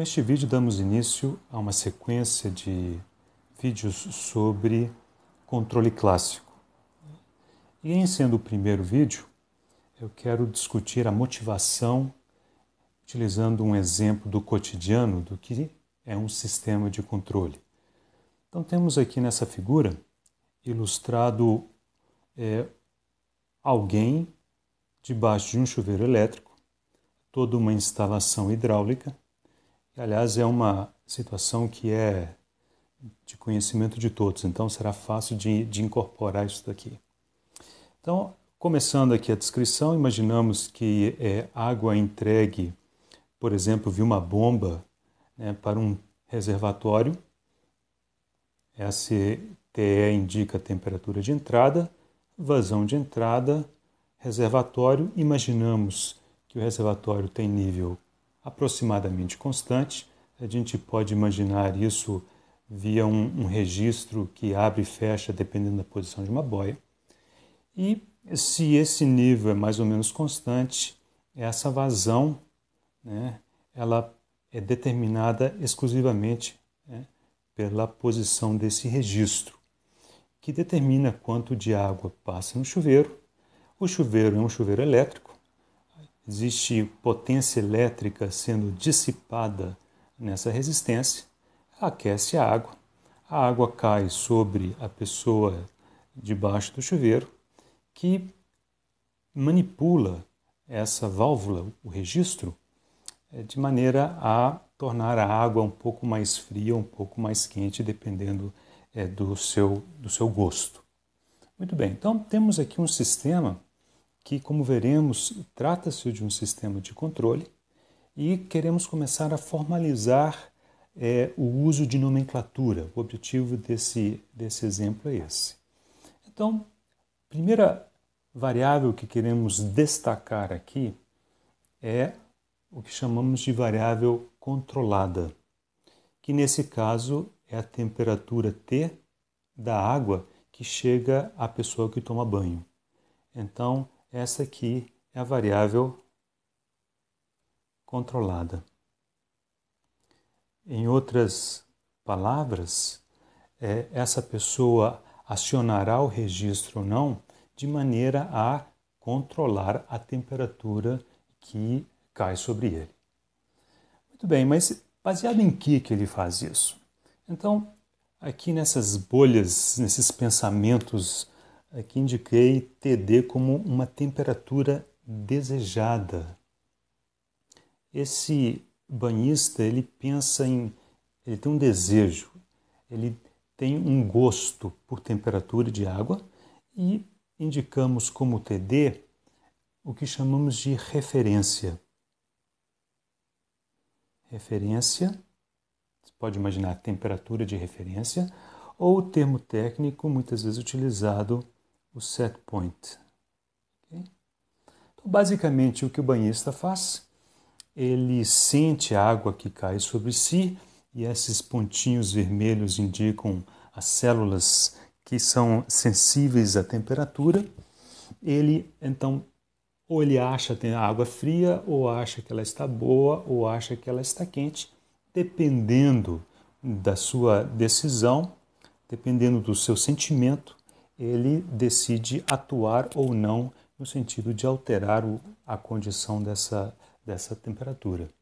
Com este vídeo damos início a uma sequência de vídeos sobre controle clássico. E em sendo o primeiro vídeo, eu quero discutir a motivação utilizando um exemplo do cotidiano do que é um sistema de controle. Então temos aqui nessa figura ilustrado é, alguém debaixo de um chuveiro elétrico, toda uma instalação hidráulica Aliás, é uma situação que é de conhecimento de todos, então será fácil de, de incorporar isso daqui. Então, começando aqui a descrição, imaginamos que é água entregue, por exemplo, via uma bomba né, para um reservatório. STE indica temperatura de entrada, vazão de entrada, reservatório. Imaginamos que o reservatório tem nível aproximadamente constante. A gente pode imaginar isso via um, um registro que abre e fecha dependendo da posição de uma boia. E se esse nível é mais ou menos constante, essa vazão né, ela é determinada exclusivamente né, pela posição desse registro, que determina quanto de água passa no chuveiro. O chuveiro é um chuveiro elétrico existe potência elétrica sendo dissipada nessa resistência, aquece a água. A água cai sobre a pessoa debaixo do chuveiro, que manipula essa válvula, o registro, eh, de maneira a tornar a água um pouco mais fria, um pouco mais quente, dependendo é, do, seu, do seu gosto. Muito bem, então temos aqui um sistema que, como veremos, trata-se de um sistema de controle e queremos começar a formalizar é, o uso de nomenclatura. O objetivo desse, desse exemplo é esse. Então, a primeira variável que queremos destacar aqui é o que chamamos de variável controlada, que nesse caso é a temperatura T da água que chega à pessoa que toma banho. Então, essa aqui é a variável controlada. Em outras palavras, é, essa pessoa acionará o registro ou não de maneira a controlar a temperatura que cai sobre ele. Muito bem, mas baseado em que que ele faz isso? Então, aqui nessas bolhas, nesses pensamentos Aqui indiquei TD como uma temperatura desejada. Esse banhista, ele pensa em ele tem um desejo, ele tem um gosto por temperatura de água e indicamos como TD o que chamamos de referência. Referência, você pode imaginar temperatura de referência, ou o termo técnico muitas vezes utilizado o set point. Okay? Então, basicamente, o que o banhista faz, ele sente a água que cai sobre si e esses pontinhos vermelhos indicam as células que são sensíveis à temperatura. Ele então ou ele acha que tem água fria, ou acha que ela está boa, ou acha que ela está quente, dependendo da sua decisão, dependendo do seu sentimento, ele decide atuar ou não no sentido de alterar o, a condição dessa, dessa temperatura.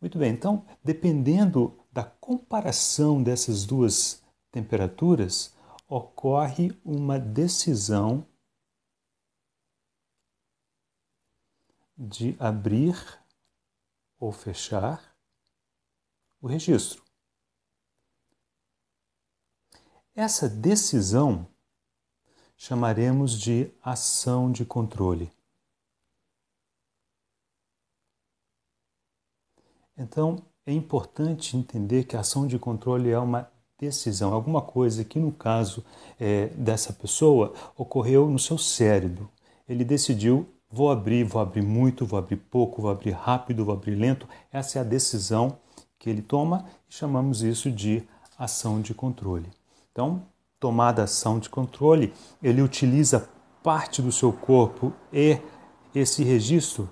Muito bem, então, dependendo da comparação dessas duas temperaturas, ocorre uma decisão de abrir ou fechar o registro. Essa decisão chamaremos de ação de controle. Então, é importante entender que a ação de controle é uma decisão, alguma coisa que, no caso é, dessa pessoa, ocorreu no seu cérebro. Ele decidiu: vou abrir, vou abrir muito, vou abrir pouco, vou abrir rápido, vou abrir lento. Essa é a decisão que ele toma e chamamos isso de ação de controle. Então, tomada ação de controle, ele utiliza parte do seu corpo e esse registro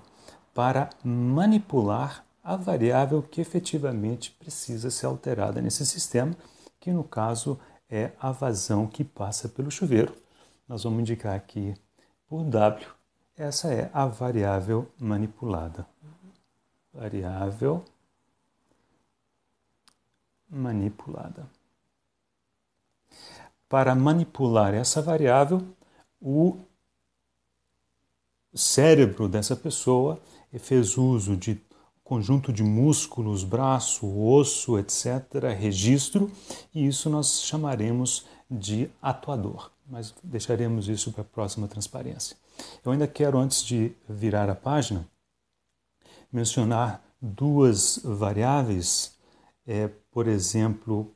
para manipular a variável que efetivamente precisa ser alterada nesse sistema, que no caso é a vazão que passa pelo chuveiro. Nós vamos indicar aqui por W, essa é a variável manipulada. Variável manipulada para manipular essa variável, o cérebro dessa pessoa fez uso de conjunto de músculos, braço, osso, etc., registro, e isso nós chamaremos de atuador. Mas deixaremos isso para a próxima transparência. Eu ainda quero, antes de virar a página, mencionar duas variáveis, é, por exemplo,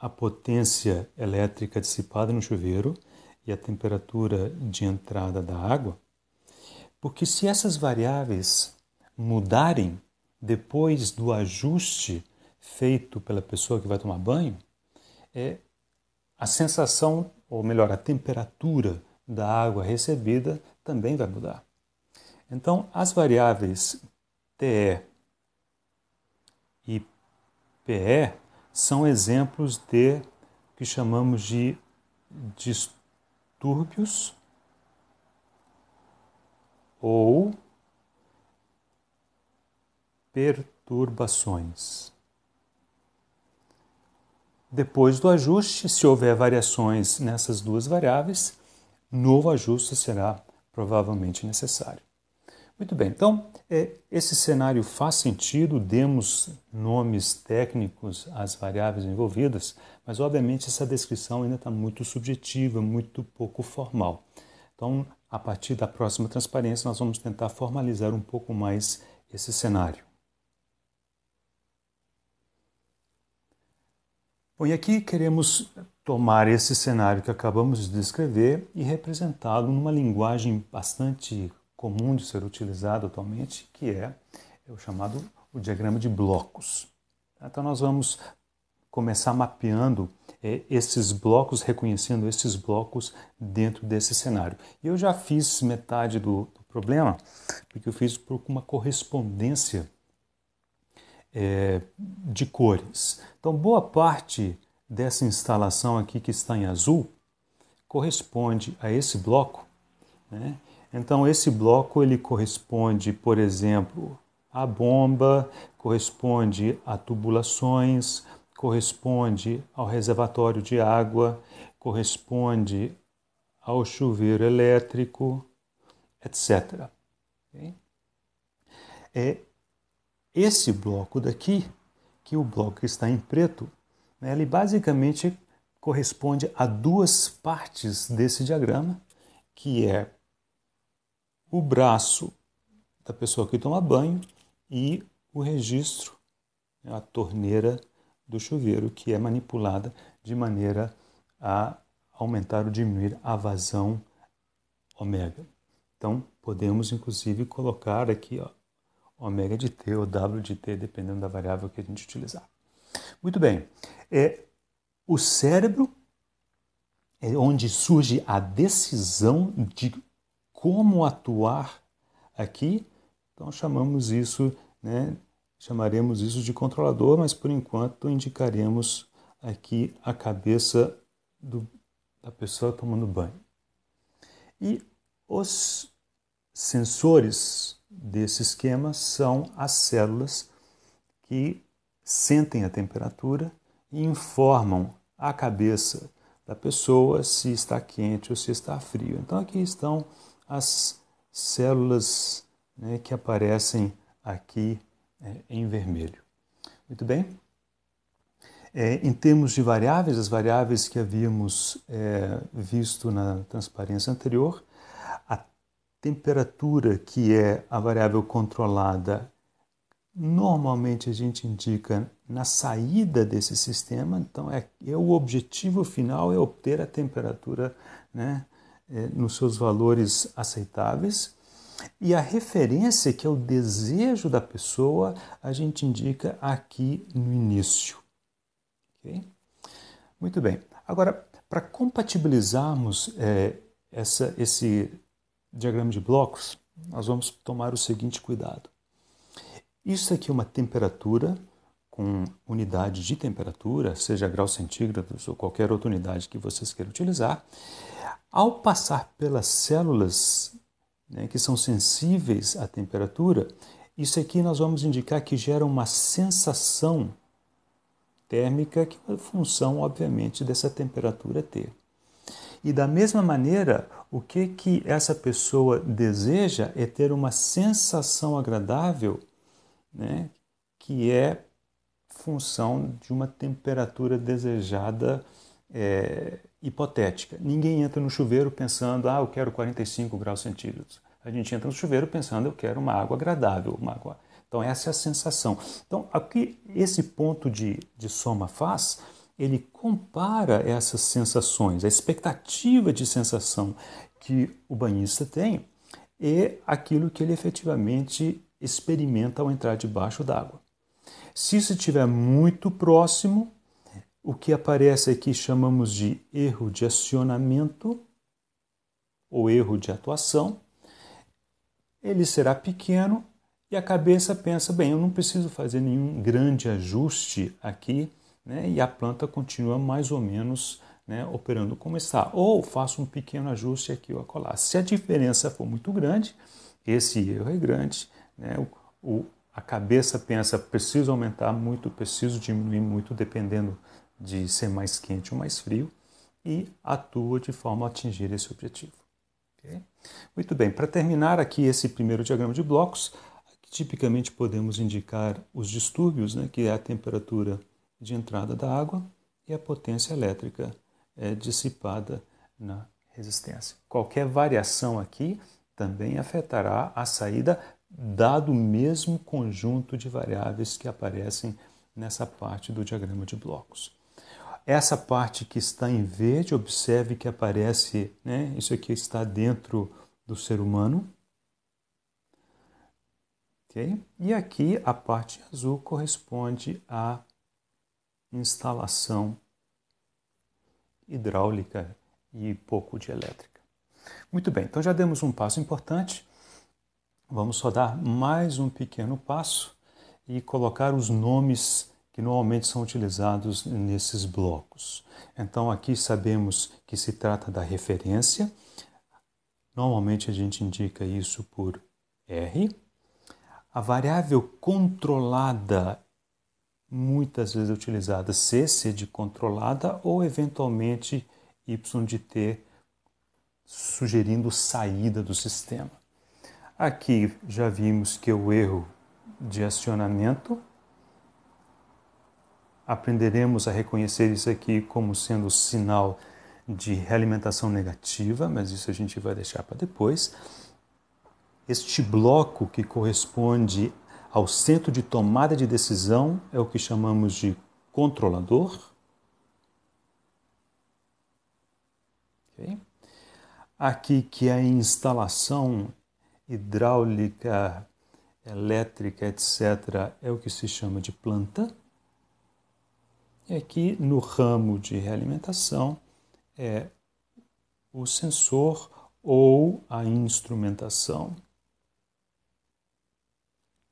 a potência elétrica dissipada no chuveiro e a temperatura de entrada da água, porque se essas variáveis mudarem depois do ajuste feito pela pessoa que vai tomar banho, é a sensação, ou melhor, a temperatura da água recebida também vai mudar. Então, as variáveis TE e PE são exemplos de que chamamos de distúrbios ou perturbações. Depois do ajuste, se houver variações nessas duas variáveis, novo ajuste será provavelmente necessário. Muito bem, então é, esse cenário faz sentido, demos nomes técnicos às variáveis envolvidas, mas obviamente essa descrição ainda está muito subjetiva, muito pouco formal. Então, a partir da próxima transparência, nós vamos tentar formalizar um pouco mais esse cenário. Bom, e aqui queremos tomar esse cenário que acabamos de descrever e representá-lo numa linguagem bastante comum de ser utilizado atualmente, que é, é o chamado o diagrama de blocos. Então nós vamos começar mapeando é, esses blocos, reconhecendo esses blocos dentro desse cenário. E eu já fiz metade do, do, problema, porque eu fiz por uma correspondência é, de cores. Então boa parte dessa instalação aqui que está em azul corresponde a esse bloco, né? Então esse bloco ele corresponde, por exemplo, à bomba, corresponde a tubulações, corresponde ao reservatório de água, corresponde ao chuveiro elétrico, etc. É esse bloco daqui, que o bloco que está em preto, né? ele basicamente corresponde a duas partes desse diagrama, que é o braço da pessoa que toma banho e o registro, né, a torneira do chuveiro, que é manipulada de maneira a aumentar ou diminuir a vazão ômega. Então, podemos inclusive colocar aqui ó, ômega de T ou W de T, dependendo da variável que a gente utilizar. Muito bem. É, o cérebro é onde surge a decisão de como atuar aqui, então chamamos isso, né, chamaremos isso de controlador, mas por enquanto indicaremos aqui a cabeça do, da pessoa tomando banho. E os sensores desse esquema são as células que sentem a temperatura e informam a cabeça da pessoa se está quente ou se está frio. Então aqui estão as células né, que aparecem aqui é, em vermelho. Muito bem? É, em termos de variáveis, as variáveis que havíamos é, visto na transparência anterior, a temperatura, que é a variável controlada, normalmente a gente indica na saída desse sistema, então é, é o objetivo final é obter a temperatura né, é, nos seus valores aceitáveis. E a referência, que é o desejo da pessoa, a gente indica aqui no início. Okay? Muito bem. Agora, para compatibilizarmos é, essa, esse diagrama de blocos, nós vamos tomar o seguinte cuidado. Isso aqui é uma temperatura com unidade de temperatura, seja graus centígrados ou qualquer outra unidade que vocês queiram utilizar, ao passar pelas células né, que são sensíveis à temperatura, isso aqui nós vamos indicar que gera uma sensação térmica que é função, obviamente, dessa temperatura T. E da mesma maneira, o que que essa pessoa deseja é ter uma sensação agradável, né, que é função de uma temperatura desejada é, hipotética. Ninguém entra no chuveiro pensando, ah, eu quero 45 graus centígrados. A gente entra no chuveiro pensando, eu quero uma água agradável, uma água. Então, essa é a sensação. Então, aqui, esse ponto de, de soma faz, ele compara essas sensações, a expectativa de sensação que o banhista tem e aquilo que ele efetivamente experimenta ao entrar debaixo d'água. Se isso estiver muito próximo, o que aparece aqui chamamos de erro de acionamento ou erro de atuação. Ele será pequeno e a cabeça pensa: bem, eu não preciso fazer nenhum grande ajuste aqui, né? e a planta continua mais ou menos né, operando como está. Ou faço um pequeno ajuste aqui ou acolá. Se a diferença for muito grande, esse erro é grande, né? o, o, a cabeça pensa, preciso aumentar muito, preciso diminuir muito, dependendo de ser mais quente ou mais frio, e atua de forma a atingir esse objetivo. Okay? Muito bem, para terminar aqui esse primeiro diagrama de blocos, tipicamente podemos indicar os distúrbios, né, que é a temperatura de entrada da água e a potência elétrica é, dissipada na resistência. Qualquer variação aqui também afetará a saída dado o mesmo conjunto de variáveis que aparecem nessa parte do diagrama de blocos. Essa parte que está em verde, observe que aparece, né, isso aqui está dentro do ser humano. Okay? E aqui a parte azul corresponde à instalação hidráulica e pouco de elétrica. Muito bem, então já demos um passo importante. Vamos só dar mais um pequeno passo e colocar os nomes que normalmente são utilizados nesses blocos. Então aqui sabemos que se trata da referência. Normalmente a gente indica isso por R. A variável controlada, muitas vezes é utilizada C, C de controlada, ou eventualmente Y de T, sugerindo saída do sistema. Aqui já vimos que o erro de acionamento, aprenderemos a reconhecer isso aqui como sendo sinal de realimentação negativa, mas isso a gente vai deixar para depois. Este bloco que corresponde ao centro de tomada de decisão é o que chamamos de controlador. Okay. Aqui que é a instalação hidráulica, elétrica, etc., é o que se chama de planta. E aqui no ramo de realimentação é o sensor ou a instrumentação.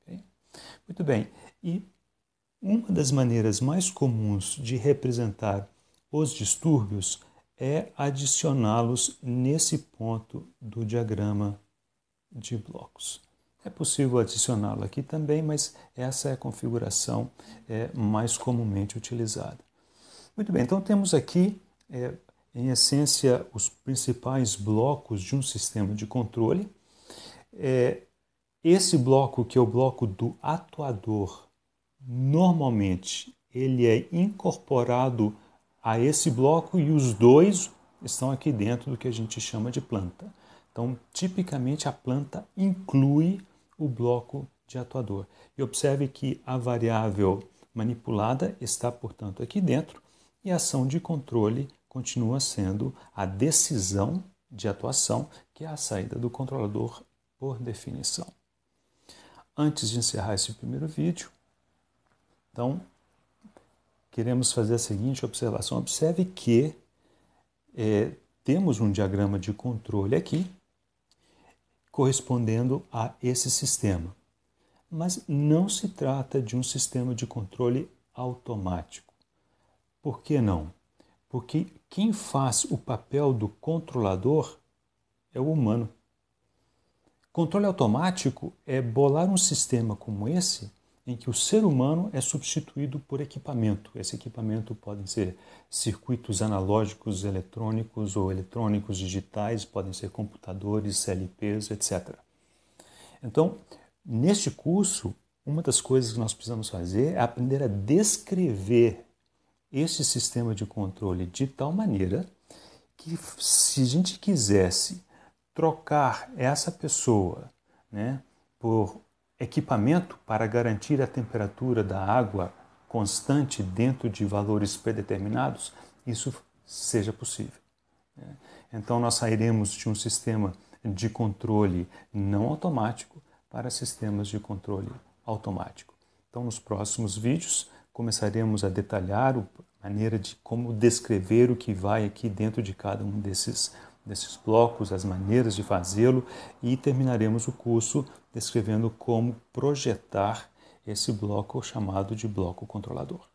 Okay? Muito bem, e uma das maneiras mais comuns de representar os distúrbios é adicioná-los nesse ponto do diagrama de blocos. É possível adicioná-lo aqui também, mas essa é a configuração é, mais comumente utilizada. Muito bem, então temos aqui, é, em essência, os principais blocos de um sistema de controle. É, esse bloco, que é o bloco do atuador, normalmente ele é incorporado a esse bloco e os dois estão aqui dentro do que a gente chama de planta. Então, tipicamente a planta inclui o bloco de atuador. E observe que a variável manipulada está, portanto, aqui dentro e a ação de controle continua sendo a decisão de atuação, que é a saída do controlador por definição. Antes de encerrar esse primeiro vídeo, então queremos fazer a seguinte observação: observe que é, temos um diagrama de controle aqui correspondendo a esse sistema. Mas não se trata de um sistema de controle automático. Por que não? Porque quem faz o papel do controlador é o humano. Controle automático é bolar um sistema como esse em que o ser humano é substituído por equipamento. Esse equipamento podem ser circuitos analógicos, eletrônicos ou eletrônicos digitais, podem ser computadores, CLPs, etc. Então, neste curso, uma das coisas que nós precisamos fazer é aprender a descrever este sistema de controle de tal maneira que, se a gente quisesse trocar essa pessoa né, por equipamento para garantir a temperatura da água constante dentro de valores predeterminados, isso seja possível. É. Então, nós sairemos de um sistema de controle não automático para sistemas de controle automático. Então, nos próximos vídeos, começaremos a detalhar a maneira de como descrever o que vai aqui dentro de cada um desses desses blocos, as maneiras de fazê-lo e terminaremos o curso descrevendo como projetar esse bloco chamado de bloco controlador.